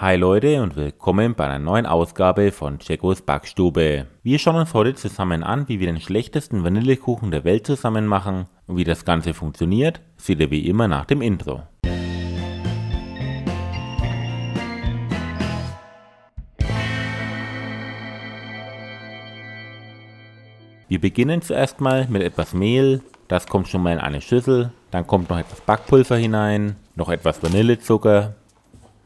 Hi Leute und willkommen bei einer neuen Ausgabe von Checos Backstube. Wir schauen uns heute zusammen an, wie wir den schlechtesten Vanillekuchen der Welt zusammen machen und wie das Ganze funktioniert, seht ihr wie immer nach dem Intro. Wir beginnen zuerst mal mit etwas Mehl, das kommt schon mal in eine Schüssel, dann kommt noch etwas Backpulver hinein, noch etwas Vanillezucker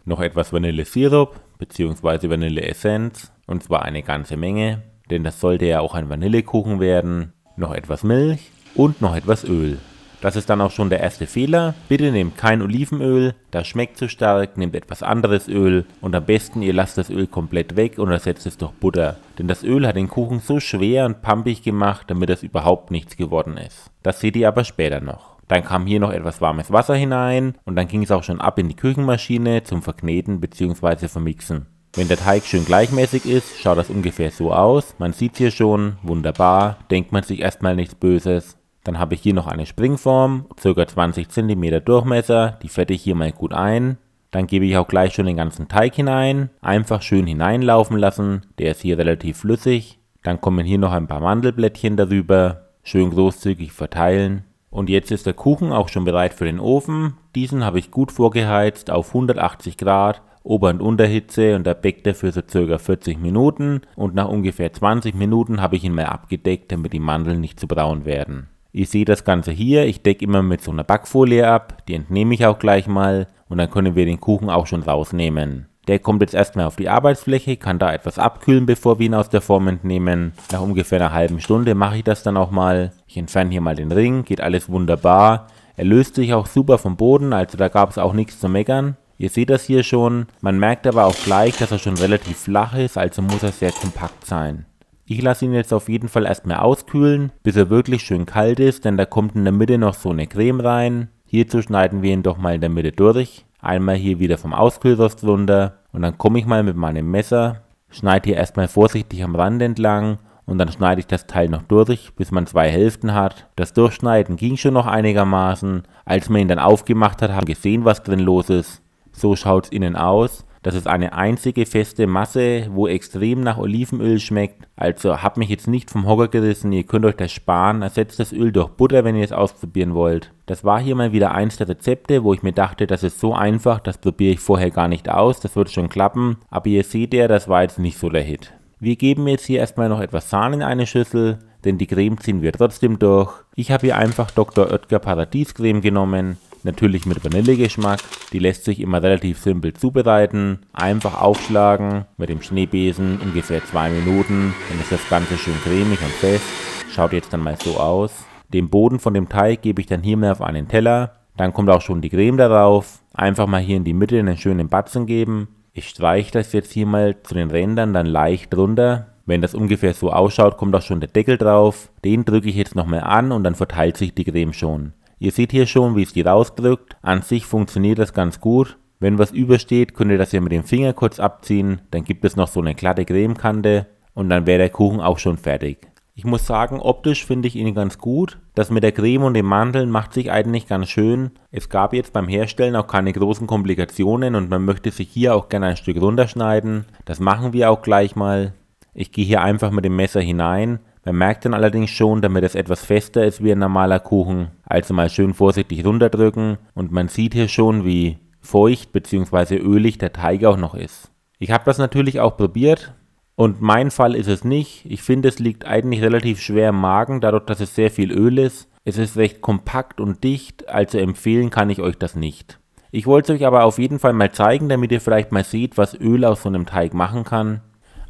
noch etwas Vanillesirup bzw. Vanilleessenz und zwar eine ganze Menge, denn das sollte ja auch ein Vanillekuchen werden, noch etwas Milch und noch etwas Öl. Das ist dann auch schon der erste Fehler. Bitte nehmt kein Olivenöl, das schmeckt zu stark, nehmt etwas anderes Öl und am besten ihr lasst das Öl komplett weg und ersetzt es durch Butter. Denn das Öl hat den Kuchen so schwer und pampig gemacht, damit das überhaupt nichts geworden ist. Das seht ihr aber später noch. Dann kam hier noch etwas warmes Wasser hinein und dann ging es auch schon ab in die Küchenmaschine zum Verkneten bzw. Vermixen. Wenn der Teig schön gleichmäßig ist, schaut das ungefähr so aus. Man sieht hier schon, wunderbar, denkt man sich erstmal nichts Böses. Dann habe ich hier noch eine Springform, ca. 20 cm Durchmesser, die fette ich hier mal gut ein. Dann gebe ich auch gleich schon den ganzen Teig hinein, einfach schön hineinlaufen lassen, der ist hier relativ flüssig. Dann kommen hier noch ein paar Mandelblättchen darüber, schön großzügig verteilen. Und jetzt ist der Kuchen auch schon bereit für den Ofen. Diesen habe ich gut vorgeheizt auf 180 Grad, Ober- und Unterhitze und er backt dafür so circa 40 Minuten und nach ungefähr 20 Minuten habe ich ihn mal abgedeckt, damit die Mandeln nicht zu braun werden. Ihr seht das Ganze hier, ich decke immer mit so einer Backfolie ab, die entnehme ich auch gleich mal und dann können wir den Kuchen auch schon rausnehmen. Der kommt jetzt erstmal auf die Arbeitsfläche, kann da etwas abkühlen, bevor wir ihn aus der Form entnehmen. Nach ungefähr einer halben Stunde mache ich das dann auch mal. Ich entferne hier mal den Ring, geht alles wunderbar. Er löst sich auch super vom Boden, also da gab es auch nichts zu meckern. Ihr seht das hier schon, man merkt aber auch gleich, dass er schon relativ flach ist, also muss er sehr kompakt sein. Ich lasse ihn jetzt auf jeden Fall erstmal auskühlen, bis er wirklich schön kalt ist, denn da kommt in der Mitte noch so eine Creme rein. Hierzu schneiden wir ihn doch mal in der Mitte durch. Einmal hier wieder vom Auskühlrost runter und dann komme ich mal mit meinem Messer, schneide hier erstmal vorsichtig am Rand entlang und dann schneide ich das Teil noch durch, bis man zwei Hälften hat. Das Durchschneiden ging schon noch einigermaßen. Als man ihn dann aufgemacht hat, haben wir gesehen, was drin los ist. So schaut es innen aus. Das ist eine einzige feste Masse, wo extrem nach Olivenöl schmeckt. Also hab mich jetzt nicht vom Hocker gerissen, ihr könnt euch das sparen, ersetzt das Öl durch Butter, wenn ihr es ausprobieren wollt. Das war hier mal wieder eins der Rezepte, wo ich mir dachte, das ist so einfach, das probiere ich vorher gar nicht aus, das wird schon klappen. Aber ihr seht ja, das war jetzt nicht so der Hit. Wir geben jetzt hier erstmal noch etwas Sahne in eine Schüssel, denn die Creme ziehen wir trotzdem durch. Ich habe hier einfach Dr. Oetker Paradiescreme genommen natürlich mit Vanillegeschmack. Die lässt sich immer relativ simpel zubereiten. Einfach aufschlagen mit dem Schneebesen, ungefähr zwei Minuten. Dann ist das Ganze schön cremig und fest. Schaut jetzt dann mal so aus. Den Boden von dem Teig gebe ich dann hier mehr auf einen Teller. Dann kommt auch schon die Creme darauf. Einfach mal hier in die Mitte einen schönen Batzen geben. Ich streiche das jetzt hier mal zu den Rändern dann leicht runter. Wenn das ungefähr so ausschaut, kommt auch schon der Deckel drauf. Den drücke ich jetzt nochmal an und dann verteilt sich die Creme schon. Ihr seht hier schon, wie es die rausdrückt. An sich funktioniert das ganz gut. Wenn was übersteht, könnt ihr das hier mit dem Finger kurz abziehen. Dann gibt es noch so eine glatte Cremekante und dann wäre der Kuchen auch schon fertig. Ich muss sagen, optisch finde ich ihn ganz gut. Das mit der Creme und dem Mandeln macht sich eigentlich ganz schön. Es gab jetzt beim Herstellen auch keine großen Komplikationen und man möchte sich hier auch gerne ein Stück runterschneiden. Das machen wir auch gleich mal. Ich gehe hier einfach mit dem Messer hinein man merkt dann allerdings schon, damit es etwas fester ist wie ein normaler Kuchen, also mal schön vorsichtig runterdrücken und man sieht hier schon, wie feucht bzw. ölig der Teig auch noch ist. Ich habe das natürlich auch probiert und mein Fall ist es nicht. Ich finde, es liegt eigentlich relativ schwer im Magen, dadurch, dass es sehr viel Öl ist. Es ist recht kompakt und dicht, also empfehlen kann ich euch das nicht. Ich wollte es euch aber auf jeden Fall mal zeigen, damit ihr vielleicht mal seht, was Öl aus so einem Teig machen kann.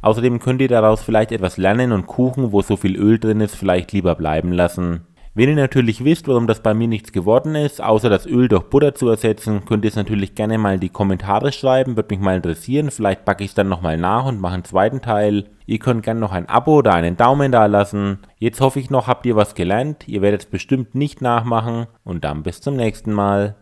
Außerdem könnt ihr daraus vielleicht etwas lernen und Kuchen, wo so viel Öl drin ist, vielleicht lieber bleiben lassen. Wenn ihr natürlich wisst, warum das bei mir nichts geworden ist, außer das Öl durch Butter zu ersetzen, könnt ihr es natürlich gerne mal in die Kommentare schreiben, würde mich mal interessieren, vielleicht backe ich es dann nochmal nach und mache einen zweiten Teil. Ihr könnt gerne noch ein Abo oder einen Daumen da lassen. Jetzt hoffe ich noch, habt ihr was gelernt, ihr werdet es bestimmt nicht nachmachen und dann bis zum nächsten Mal.